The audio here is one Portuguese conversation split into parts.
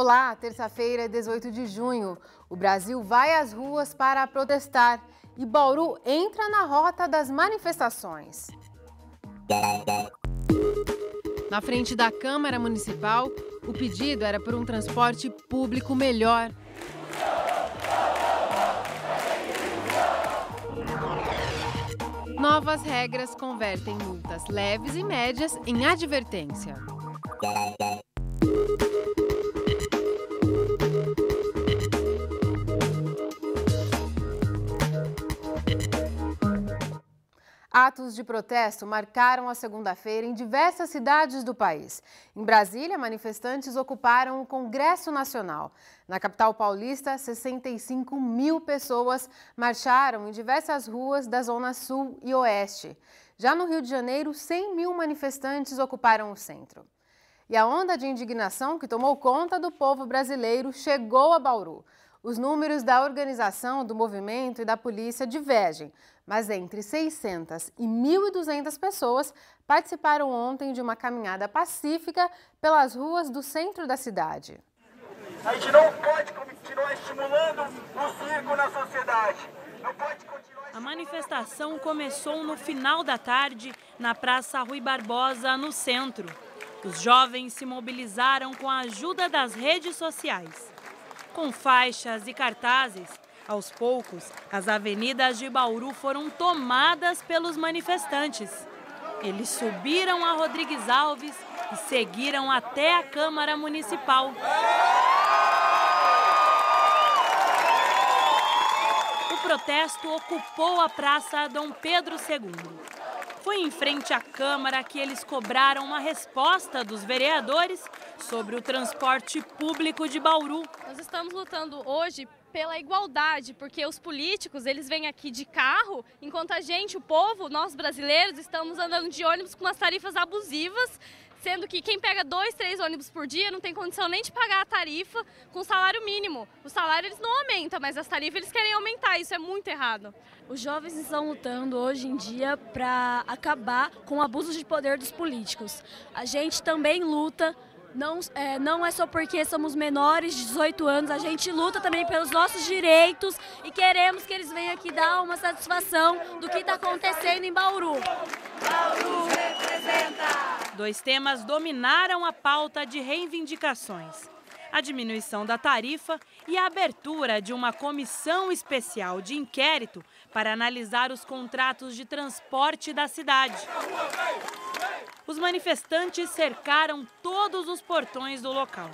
Olá, terça-feira, 18 de junho. O Brasil vai às ruas para protestar e Bauru entra na rota das manifestações. Na frente da Câmara Municipal, o pedido era por um transporte público melhor. Novas regras convertem multas leves e médias em advertência. Atos de protesto marcaram a segunda-feira em diversas cidades do país. Em Brasília, manifestantes ocuparam o Congresso Nacional. Na capital paulista, 65 mil pessoas marcharam em diversas ruas da Zona Sul e Oeste. Já no Rio de Janeiro, 100 mil manifestantes ocuparam o centro. E a onda de indignação que tomou conta do povo brasileiro chegou a Bauru. Os números da organização, do movimento e da polícia divergem mas entre 600 e 1.200 pessoas participaram ontem de uma caminhada pacífica pelas ruas do centro da cidade. A gente não pode continuar estimulando o circo na sociedade. Não pode continuar a manifestação começou no final da tarde, na Praça Rui Barbosa, no centro. Os jovens se mobilizaram com a ajuda das redes sociais. Com faixas e cartazes, aos poucos, as avenidas de Bauru foram tomadas pelos manifestantes. Eles subiram a Rodrigues Alves e seguiram até a Câmara Municipal. O protesto ocupou a Praça Dom Pedro II. Foi em frente à Câmara que eles cobraram uma resposta dos vereadores sobre o transporte público de Bauru. Nós estamos lutando hoje pela igualdade, porque os políticos, eles vêm aqui de carro, enquanto a gente, o povo, nós brasileiros, estamos andando de ônibus com umas tarifas abusivas, sendo que quem pega dois, três ônibus por dia não tem condição nem de pagar a tarifa com salário mínimo. O salário eles não aumentam, mas as tarifas eles querem aumentar, isso é muito errado. Os jovens estão lutando hoje em dia para acabar com o abuso de poder dos políticos. A gente também luta não é, não é só porque somos menores de 18 anos, a gente luta também pelos nossos direitos e queremos que eles venham aqui dar uma satisfação do que está acontecendo em Bauru. Bauru representa! Dois temas dominaram a pauta de reivindicações a diminuição da tarifa e a abertura de uma comissão especial de inquérito para analisar os contratos de transporte da cidade. Os manifestantes cercaram todos os portões do local.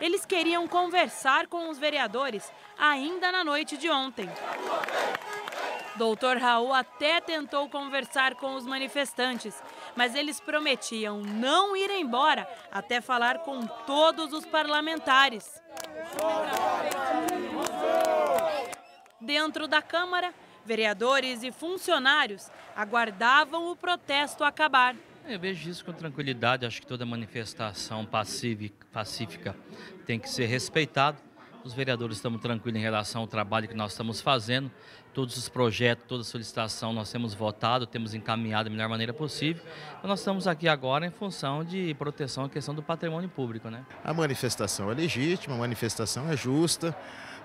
Eles queriam conversar com os vereadores ainda na noite de ontem. Doutor Raul até tentou conversar com os manifestantes, mas eles prometiam não ir embora até falar com todos os parlamentares. Dentro da Câmara, Vereadores e funcionários aguardavam o protesto acabar. Eu vejo isso com tranquilidade, acho que toda manifestação pacífica tem que ser respeitada. Os vereadores estamos tranquilos em relação ao trabalho que nós estamos fazendo. Todos os projetos, toda a solicitação nós temos votado, temos encaminhado da melhor maneira possível. Então nós estamos aqui agora em função de proteção à questão do patrimônio público. Né? A manifestação é legítima, a manifestação é justa,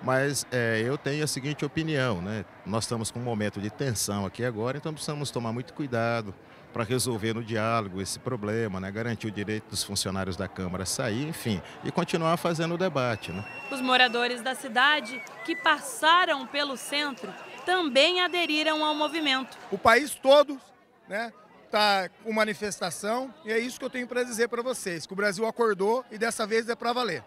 mas é, eu tenho a seguinte opinião. Né? Nós estamos com um momento de tensão aqui agora, então precisamos tomar muito cuidado para resolver no diálogo esse problema, né? garantir o direito dos funcionários da Câmara a sair, enfim, e continuar fazendo o debate. Né? Os moradores da cidade que passaram pelo centro também aderiram ao movimento. O país todo né, está com manifestação e é isso que eu tenho para dizer para vocês, que o Brasil acordou e dessa vez é para valer.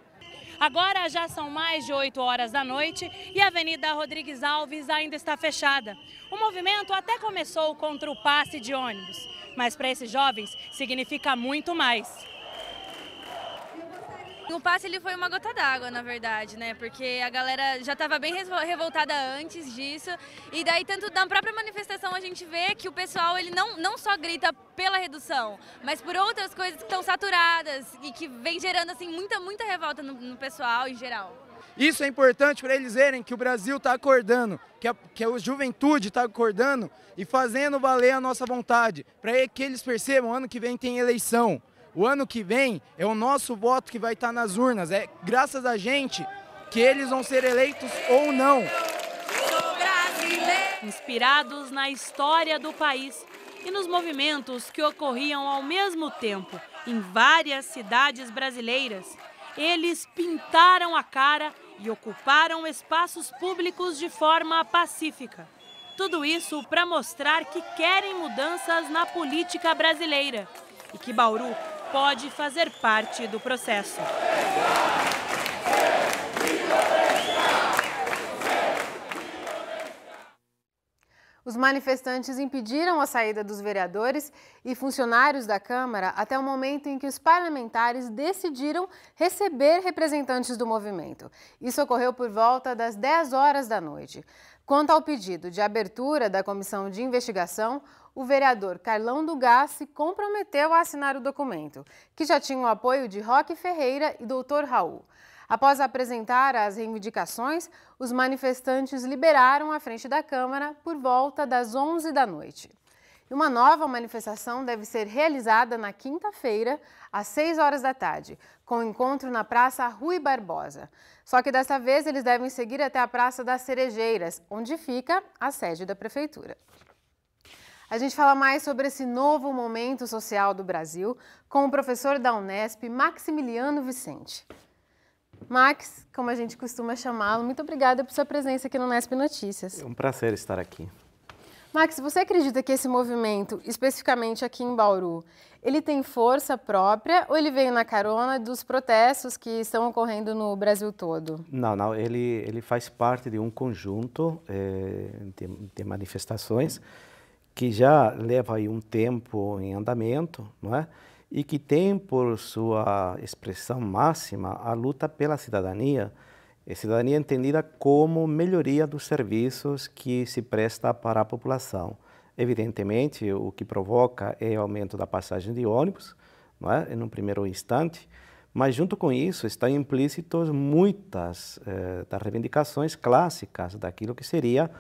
Agora já são mais de 8 horas da noite e a Avenida Rodrigues Alves ainda está fechada. O movimento até começou contra o passe de ônibus, mas para esses jovens significa muito mais. O passe ele foi uma gota d'água, na verdade, né? Porque a galera já estava bem revoltada antes disso. E daí, tanto na própria manifestação, a gente vê que o pessoal ele não, não só grita pela redução, mas por outras coisas que estão saturadas e que vem gerando assim muita, muita revolta no, no pessoal em geral. Isso é importante para eles verem que o Brasil está acordando, que a, que a juventude está acordando e fazendo valer a nossa vontade, para que eles percebam ano que vem tem eleição. O ano que vem é o nosso voto que vai estar nas urnas. É graças a gente que eles vão ser eleitos ou não. Inspirados na história do país e nos movimentos que ocorriam ao mesmo tempo em várias cidades brasileiras, eles pintaram a cara e ocuparam espaços públicos de forma pacífica. Tudo isso para mostrar que querem mudanças na política brasileira e que Bauru pode fazer parte do processo. Os manifestantes impediram a saída dos vereadores e funcionários da Câmara até o momento em que os parlamentares decidiram receber representantes do movimento. Isso ocorreu por volta das 10 horas da noite. Quanto ao pedido de abertura da comissão de investigação, o vereador Carlão do Gás se comprometeu a assinar o documento, que já tinha o apoio de Roque Ferreira e Dr. Raul. Após apresentar as reivindicações, os manifestantes liberaram a frente da Câmara por volta das 11 da noite. Uma nova manifestação deve ser realizada na quinta-feira, às 6 horas da tarde, com encontro na Praça Rui Barbosa. Só que dessa vez eles devem seguir até a Praça das Cerejeiras, onde fica a sede da Prefeitura. A gente fala mais sobre esse novo momento social do Brasil com o professor da Unesp, Maximiliano Vicente. Max, como a gente costuma chamá-lo, muito obrigada por sua presença aqui no Unesp Notícias. É um prazer estar aqui. Max, você acredita que esse movimento, especificamente aqui em Bauru, ele tem força própria ou ele veio na carona dos protestos que estão ocorrendo no Brasil todo? Não, não, ele, ele faz parte de um conjunto é, de, de, manifestações que já leva aí um tempo em andamento, não é? E que tem por sua expressão máxima a luta pela cidadania, e é cidadania entendida como melhoria dos serviços que se presta para a população. Evidentemente, o que provoca é o aumento da passagem de ônibus, não é? Em um primeiro instante, mas junto com isso estão implícitos muitas eh, das reivindicações clássicas daquilo que seria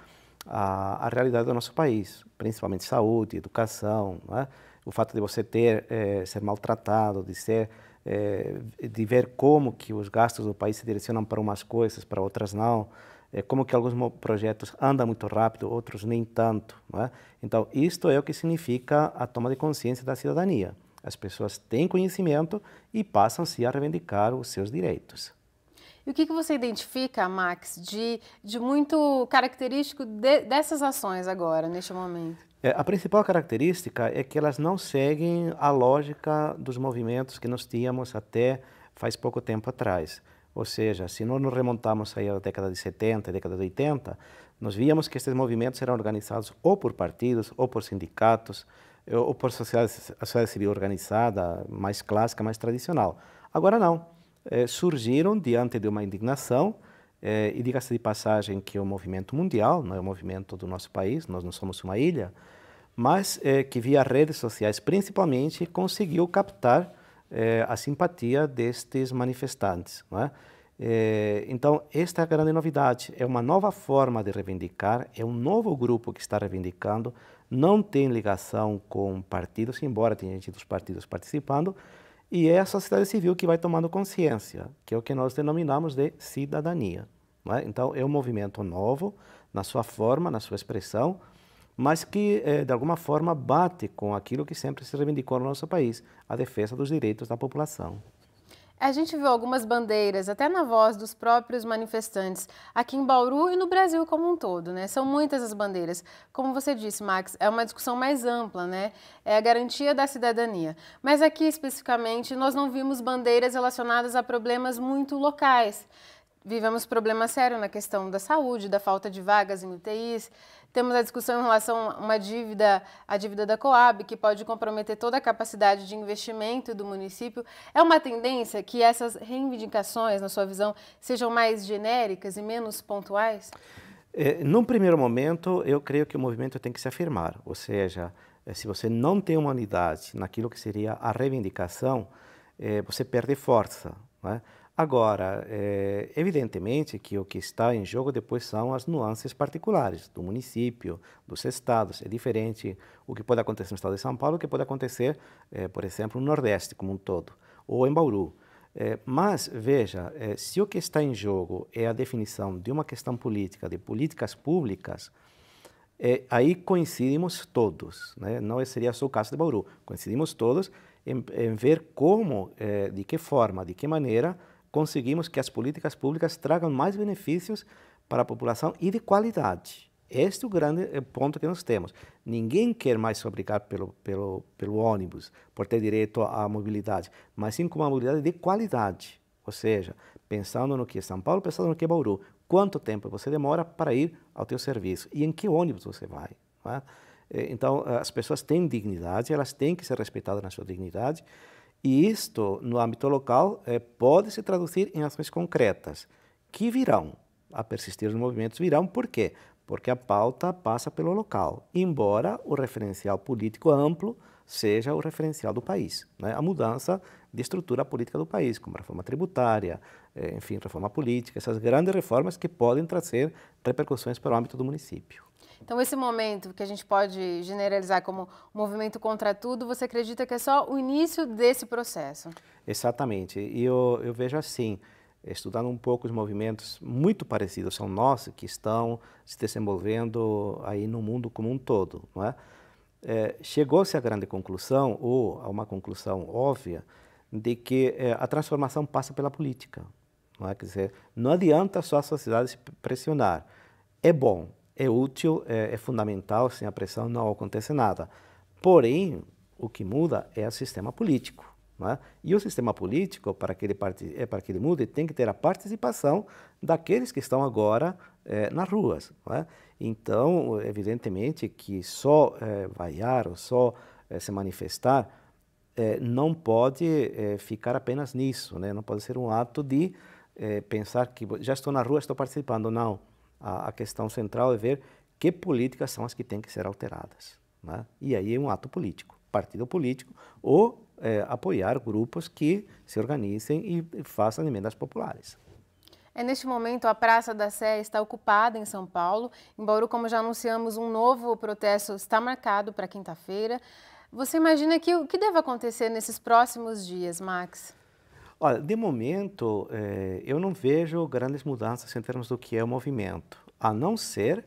a, a realidade do nosso país, principalmente saúde, educação, é? o fato de você ter é, ser maltratado, de ser eh, de ver como que os gastos do país se direcionam para umas coisas, para outras não, eh, como que alguns projetos andam muito rápido, outros nem tanto. É? Então, isto é o que significa a toma de consciência da cidadania. As pessoas têm conhecimento e passam-se a reivindicar os seus direitos. E o que, que você identifica, Max, de, de muito característico de, dessas ações agora, neste momento? É, a principal característica é que elas não seguem a lógica dos movimentos que nós tínhamos até faz pouco tempo atrás. Ou seja, se nós nos remontamos aí à década de 70, década de 80, nós víamos que esses movimentos eram organizados ou por partidos, ou por sindicatos, eh, ou por sociedade, sociedade civil organizada, mais clássica, mais tradicional. Agora não eh, surgiram diante de uma indignação eh, e diga-se de passagem que é um movimento mundial, não é um movimento do nosso país, nós não somos uma ilha, mas eh, que via redes sociais principalmente conseguiu captar eh, a simpatia destes manifestantes. É? Eh, então, esta é a grande novidade, é uma nova forma de reivindicar, é um novo grupo que está reivindicando, não tem ligação com partidos, embora tenha gente dos partidos participando, e é a sociedade civil que vai tomando consciência, que é o que nós denominamos de cidadania. É? Então, é um movimento novo, na sua forma, na sua expressão, mas que, eh, de alguma forma, bate com aquilo que sempre se reivindicou no nosso país, a defesa dos direitos da população. A gente viu algumas bandeiras, até na voz dos próprios manifestantes, aqui em Bauru e no Brasil como um todo, né? São muitas as bandeiras. Como você disse, Max, é uma discussão mais ampla, né? É a garantia da cidadania. Mas aqui especificamente, nós não vimos bandeiras relacionadas a problemas muito locais. Vivemos problema sério na questão da saúde, da falta de vagas em UTIs, temos a discussão em relação a uma dívida, a dívida da Coab, que pode comprometer toda a capacidade de investimento do município. É uma tendência que essas reivindicações, na sua visão, sejam mais genéricas e menos pontuais? É, num primeiro momento, eu creio que o movimento tem que se afirmar, ou seja, é, se você não tem uma unidade naquilo que seria a reivindicação, é, você perde força. Né? Agora, é, evidentemente que o que está em jogo depois são as nuances particulares do município, dos estados. É diferente o que pode acontecer no estado de São Paulo, o que pode acontecer, é, por exemplo, no Nordeste como um todo, ou em Bauru. É, mas, veja, é, se o que está em jogo é a definição de uma questão política, de políticas públicas, é, aí coincidimos todos. Né? Não seria só o caso de Bauru. Coincidimos todos em, em ver como, é, de que forma, de que maneira conseguimos que as políticas públicas tragam mais benefícios para a população e de qualidade. Este é o grande eh, ponto que nós temos. Ninguém quer mais fabricar pelo, pelo, pelo ônibus, por ter direito à mobilidade, mas sim com uma mobilidade de qualidade. Ou seja, pensando no que é São Paulo, pensando no que é Bauru. Quanto tempo você demora para ir ao teu serviço e em que ônibus você vai. É? Eh, então, as pessoas têm dignidade, elas têm que ser respeitadas na sua dignidade. E isto, no âmbito local, eh, pode se traduzir em ações concretas, que virão a persistir nos movimentos, virão por quê? Porque a pauta passa pelo local, embora o referencial político amplo seja o referencial do país. Né? A mudança de estrutura política do país, como a reforma tributária, eh, enfim, reforma política, essas grandes reformas que podem trazer repercussões para o âmbito do município. Então, esse momento que a gente pode generalizar como movimento contra tudo, você acredita que é só o início desse processo? Exatamente. E eu, eu vejo assim, estudando um pouco os movimentos muito parecidos são nossos, que estão se desenvolvendo aí no mundo como um todo, não é? é Chegou-se à grande conclusão, ou a uma conclusão óbvia, de que é, a transformação passa pela política. Não, é? Quer dizer, não adianta só a sociedade se pressionar. É bom, é útil, é, é fundamental, sem a pressão não acontece nada. Porém, o que muda é o sistema político. né? E o sistema político, para que, ele é, para que ele mude, tem que ter a participação daqueles que estão agora é, nas ruas. Né? Então, evidentemente que só é, vaiar ou só é, se manifestar é, não pode ficar apenas nisso, né? não pode ser um ato de pensar que já estou na rua, estou participando. Não, a, a questão central é ver que políticas são as que têm que ser alteradas. Né? E aí é um ato político, partido político, ou é, apoiar grupos que se organizem e façam emendas populares. É neste momento a Praça da Sé está ocupada em São Paulo. Em Bauru, como já anunciamos, um novo protesto está marcado para quinta-feira. Você imagina que o que deve acontecer nesses próximos dias, Max? Olha, de momento, eh, eu não vejo grandes mudanças em termos do que é o movimento, a não ser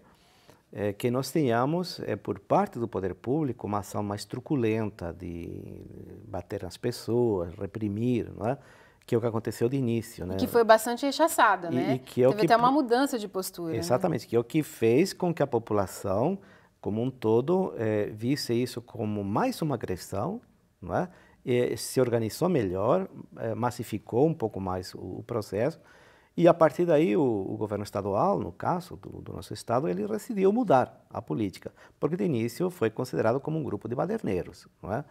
eh, que nós tenhamos, eh, por parte do poder público, uma ação mais truculenta de bater nas pessoas, reprimir, não é? que é o que aconteceu de início. Né? E que foi bastante rechaçada, né? E que é Teve que... até uma mudança de postura. Né? Exatamente, né? que é o que fez com que a população, como um todo, eh, visse isso como mais uma agressão, não é? É, se organizou melhor, é, massificou um pouco mais o, o, processo e a partir daí o, o governo estadual, no caso do, do, nosso estado, ele decidiu mudar a política, porque de início foi considerado como um grupo de baderneiros, não é?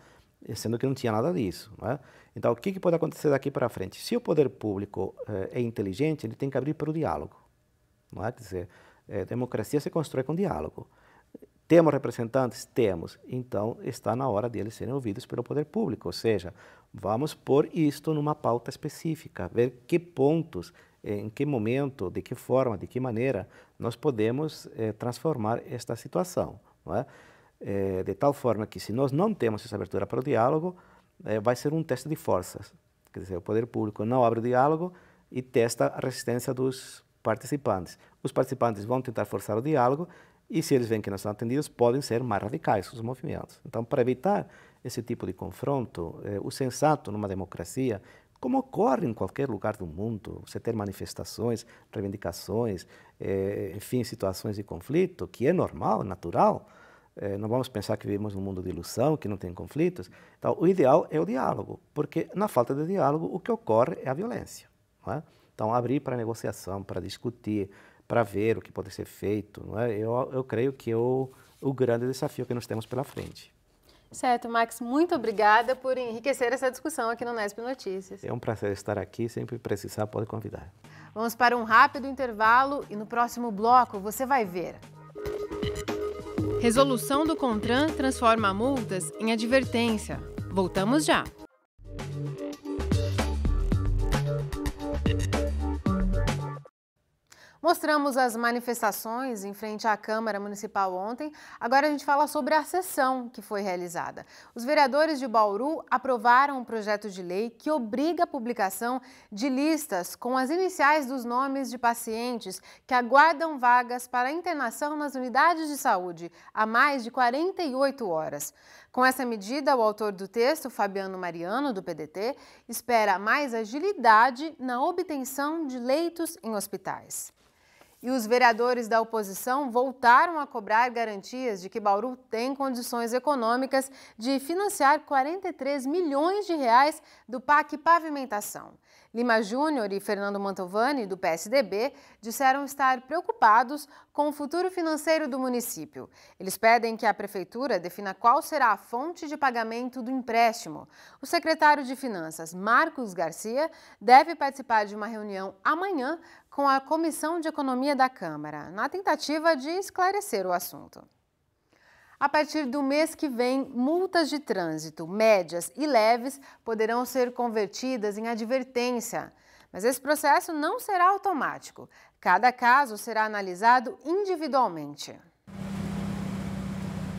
sendo que não tinha nada disso. É? Então, o que, que, pode acontecer daqui para frente? Se o poder público é, é inteligente, ele tem que abrir para o diálogo. Não é? Quer dizer, democracia se constrói com diálogo. Temos representantes? Temos. Então, está na hora deles serem ouvidos pelo poder público, ou seja, vamos pôr isto numa pauta específica, ver que pontos, em que momento, de que forma, de que maneira nós podemos eh, transformar esta situação. É? Eh, de tal forma que, se nós não temos essa abertura para o diálogo, eh, vai ser um teste de forças. Quer dizer, o poder público não abre o diálogo e testa a resistência dos participantes. Os participantes vão tentar forçar o diálogo e se eles veem que não são atendidos, podem ser mais radicais os movimentos. Então, para evitar esse tipo de confronto, eh, o sensato numa democracia, como ocorre em qualquer lugar do mundo, você ter manifestações, reivindicações, eh, enfim, situações de conflito, que é normal, natural. Eh, não vamos pensar que vivemos num mundo de ilusão, que não tem conflitos. Então, o ideal é o diálogo, porque na falta de diálogo, o que ocorre é a violência. É? Então, abrir para negociação, para discutir, para ver o que pode ser feito. Não é? eu, eu creio que é o, o grande desafio que nós temos pela frente. Certo, Max, muito obrigada por enriquecer essa discussão aqui no Nesp Notícias. É um prazer estar aqui, sempre precisar pode convidar. Vamos para um rápido intervalo e no próximo bloco você vai ver. Resolução do CONTRAN transforma multas em advertência. Voltamos já. Mostramos as manifestações em frente à Câmara Municipal ontem. Agora a gente fala sobre a sessão que foi realizada. Os vereadores de Bauru aprovaram um projeto de lei que obriga a publicação de listas com as iniciais dos nomes de pacientes que aguardam vagas para internação nas unidades de saúde há mais de 48 horas. Com essa medida, o autor do texto, Fabiano Mariano, do PDT, espera mais agilidade na obtenção de leitos em hospitais. E os vereadores da oposição voltaram a cobrar garantias de que Bauru tem condições econômicas de financiar 43 milhões de reais do PAC Pavimentação. Lima Júnior e Fernando Mantovani, do PSDB, disseram estar preocupados com o futuro financeiro do município. Eles pedem que a prefeitura defina qual será a fonte de pagamento do empréstimo. O secretário de Finanças, Marcos Garcia, deve participar de uma reunião amanhã com a Comissão de Economia da Câmara, na tentativa de esclarecer o assunto. A partir do mês que vem, multas de trânsito médias e leves poderão ser convertidas em advertência. Mas esse processo não será automático. Cada caso será analisado individualmente.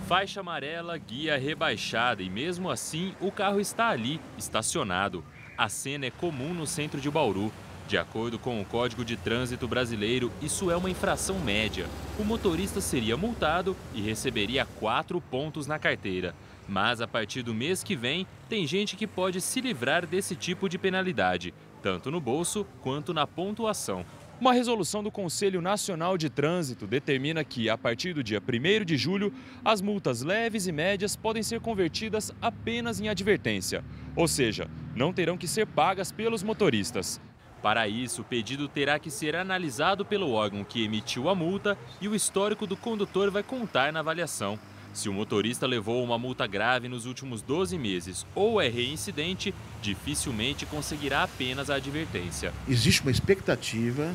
Faixa amarela, guia rebaixada e mesmo assim o carro está ali, estacionado. A cena é comum no centro de Bauru. De acordo com o Código de Trânsito Brasileiro, isso é uma infração média. O motorista seria multado e receberia quatro pontos na carteira. Mas a partir do mês que vem, tem gente que pode se livrar desse tipo de penalidade, tanto no bolso quanto na pontuação. Uma resolução do Conselho Nacional de Trânsito determina que, a partir do dia 1 de julho, as multas leves e médias podem ser convertidas apenas em advertência, ou seja, não terão que ser pagas pelos motoristas. Para isso, o pedido terá que ser analisado pelo órgão que emitiu a multa e o histórico do condutor vai contar na avaliação. Se o motorista levou uma multa grave nos últimos 12 meses ou é reincidente, dificilmente conseguirá apenas a advertência. Existe uma expectativa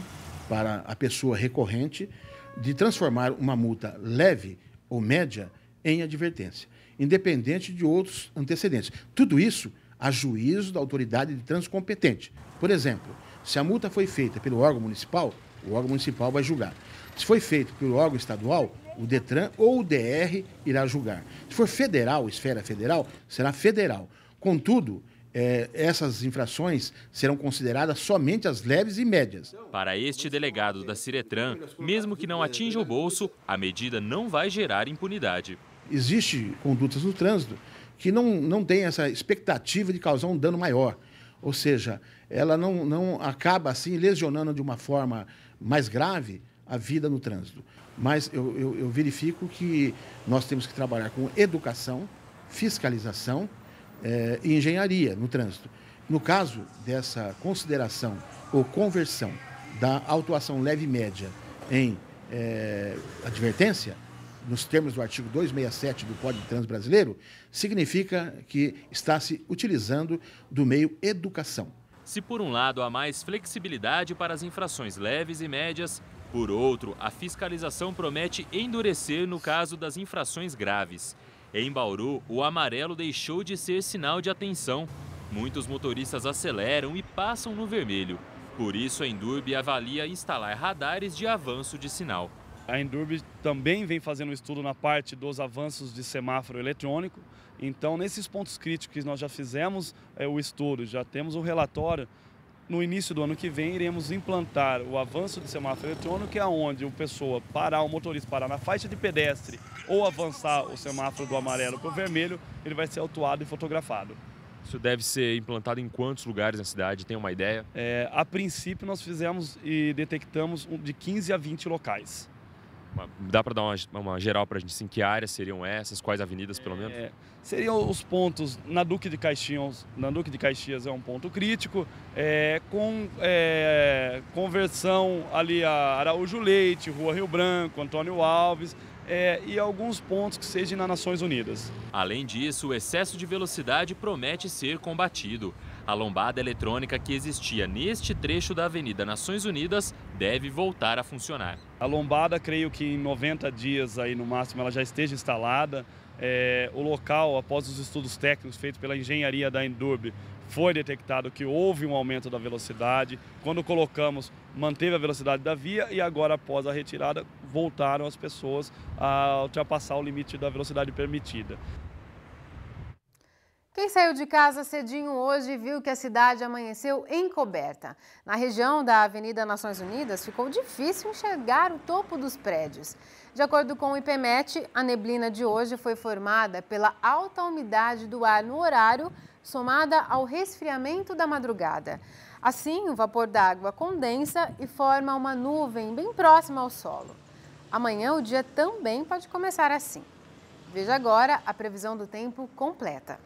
para a pessoa recorrente de transformar uma multa leve ou média em advertência, independente de outros antecedentes. Tudo isso a juízo da autoridade de trânsito competente. Por exemplo, se a multa foi feita pelo órgão municipal, o órgão municipal vai julgar. Se foi feito pelo órgão estadual, o Detran ou o DR irá julgar. Se for federal, esfera federal, será federal. Contudo, é, essas infrações serão consideradas somente as leves e médias. Para este delegado da Ciretran, mesmo que não atinja o bolso, a medida não vai gerar impunidade. Existem condutas no trânsito que não, não têm essa expectativa de causar um dano maior. Ou seja, ela não, não acaba assim lesionando de uma forma mais grave a vida no trânsito. Mas eu, eu, eu verifico que nós temos que trabalhar com educação, fiscalização eh, e engenharia no trânsito. No caso dessa consideração ou conversão da autuação leve média em eh, advertência, nos termos do artigo 267 do Código de Trânsito Brasileiro, significa que está se utilizando do meio educação. Se por um lado há mais flexibilidade para as infrações leves e médias, por outro, a fiscalização promete endurecer no caso das infrações graves. Em Bauru, o amarelo deixou de ser sinal de atenção. Muitos motoristas aceleram e passam no vermelho. Por isso, a Endurbe avalia instalar radares de avanço de sinal. A Endurb também vem fazendo um estudo na parte dos avanços de semáforo eletrônico. Então, nesses pontos críticos nós já fizemos é, o estudo, já temos o relatório. No início do ano que vem, iremos implantar o avanço de semáforo eletrônico, que é onde uma pessoa parar, o motorista parar na faixa de pedestre ou avançar o semáforo do amarelo para o vermelho, ele vai ser autuado e fotografado. Isso deve ser implantado em quantos lugares na cidade? Tem uma ideia? É, a princípio, nós fizemos e detectamos de 15 a 20 locais. Uma, dá para dar uma, uma geral para a gente, assim, que áreas seriam essas, quais avenidas pelo menos? É, seriam os pontos na Duque de Caxias, na Duque de Caxias é um ponto crítico, é, com é, conversão ali a Araújo Leite, Rua Rio Branco, Antônio Alves, é, e alguns pontos que sejam nas Nações Unidas. Além disso, o excesso de velocidade promete ser combatido. A lombada eletrônica que existia neste trecho da Avenida Nações Unidas deve voltar a funcionar. A lombada, creio que em 90 dias aí no máximo ela já esteja instalada. É, o local, após os estudos técnicos feitos pela engenharia da Endurb, foi detectado que houve um aumento da velocidade. Quando colocamos, manteve a velocidade da via e agora, após a retirada, voltaram as pessoas a ultrapassar o limite da velocidade permitida. Quem saiu de casa cedinho hoje viu que a cidade amanheceu encoberta. Na região da Avenida Nações Unidas, ficou difícil enxergar o topo dos prédios. De acordo com o IPMET, a neblina de hoje foi formada pela alta umidade do ar no horário, somada ao resfriamento da madrugada. Assim, o vapor d'água condensa e forma uma nuvem bem próxima ao solo. Amanhã o dia também pode começar assim. Veja agora a previsão do tempo completa.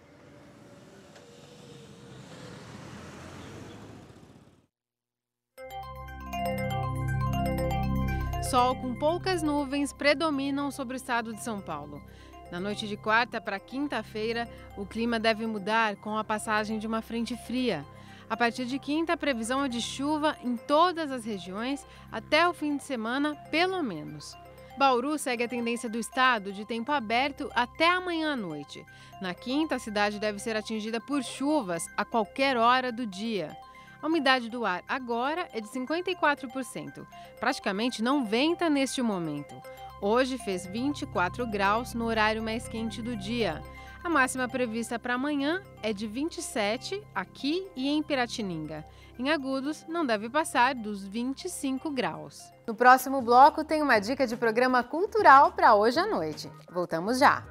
sol com poucas nuvens predominam sobre o estado de São Paulo. Na noite de quarta para quinta-feira, o clima deve mudar com a passagem de uma frente fria. A partir de quinta, a previsão é de chuva em todas as regiões até o fim de semana, pelo menos. Bauru segue a tendência do estado de tempo aberto até amanhã à noite. Na quinta, a cidade deve ser atingida por chuvas a qualquer hora do dia. A umidade do ar agora é de 54%. Praticamente não venta neste momento. Hoje fez 24 graus no horário mais quente do dia. A máxima prevista para amanhã é de 27 aqui e em Piratininga. Em Agudos, não deve passar dos 25 graus. No próximo bloco, tem uma dica de programa cultural para hoje à noite. Voltamos já!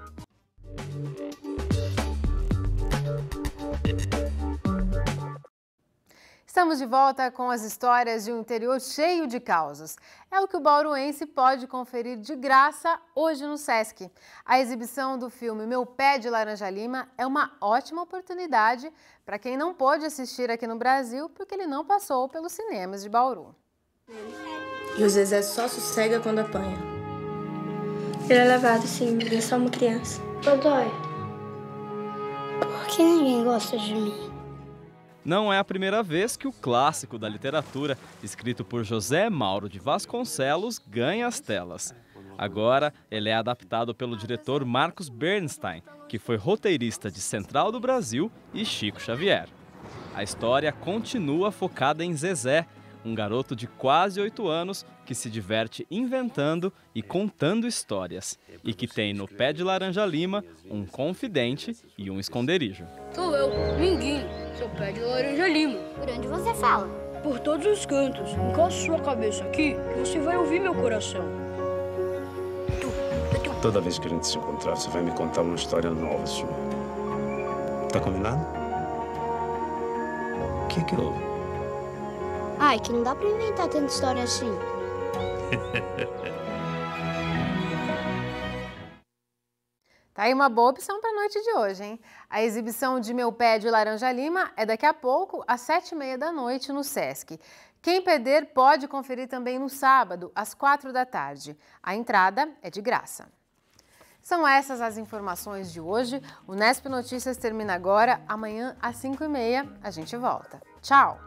Estamos de volta com as histórias de um interior cheio de causas. É o que o bauruense pode conferir de graça hoje no Sesc. A exibição do filme Meu Pé de Laranja Lima é uma ótima oportunidade para quem não pôde assistir aqui no Brasil porque ele não passou pelos cinemas de Bauru. E o Zezé só sossega quando apanha. Ele é levado, sim, mas é só uma criança. Eu dói. Por que ninguém gosta de mim? Não é a primeira vez que o clássico da literatura, escrito por José Mauro de Vasconcelos, ganha as telas. Agora, ele é adaptado pelo diretor Marcos Bernstein, que foi roteirista de Central do Brasil e Chico Xavier. A história continua focada em Zezé, um garoto de quase oito anos que se diverte inventando e contando histórias e que tem no pé de laranja lima um confidente e um esconderijo. Sou eu, ninguém seu pé de Laranja Lima. Por onde você fala? Por todos os cantos. Encosta sua cabeça aqui que você vai ouvir meu coração. Toda vez que a gente se encontrar, você vai me contar uma história nova senhor. Tá combinado? O que é que houve? Ai, que não dá pra inventar tanta história assim. Tá aí uma boa opção para a noite de hoje, hein? A exibição de Meu Pé de Laranja Lima é daqui a pouco, às sete e meia da noite, no Sesc. Quem perder pode conferir também no sábado, às quatro da tarde. A entrada é de graça. São essas as informações de hoje. O Nesp Notícias termina agora. Amanhã, às cinco e meia, a gente volta. Tchau!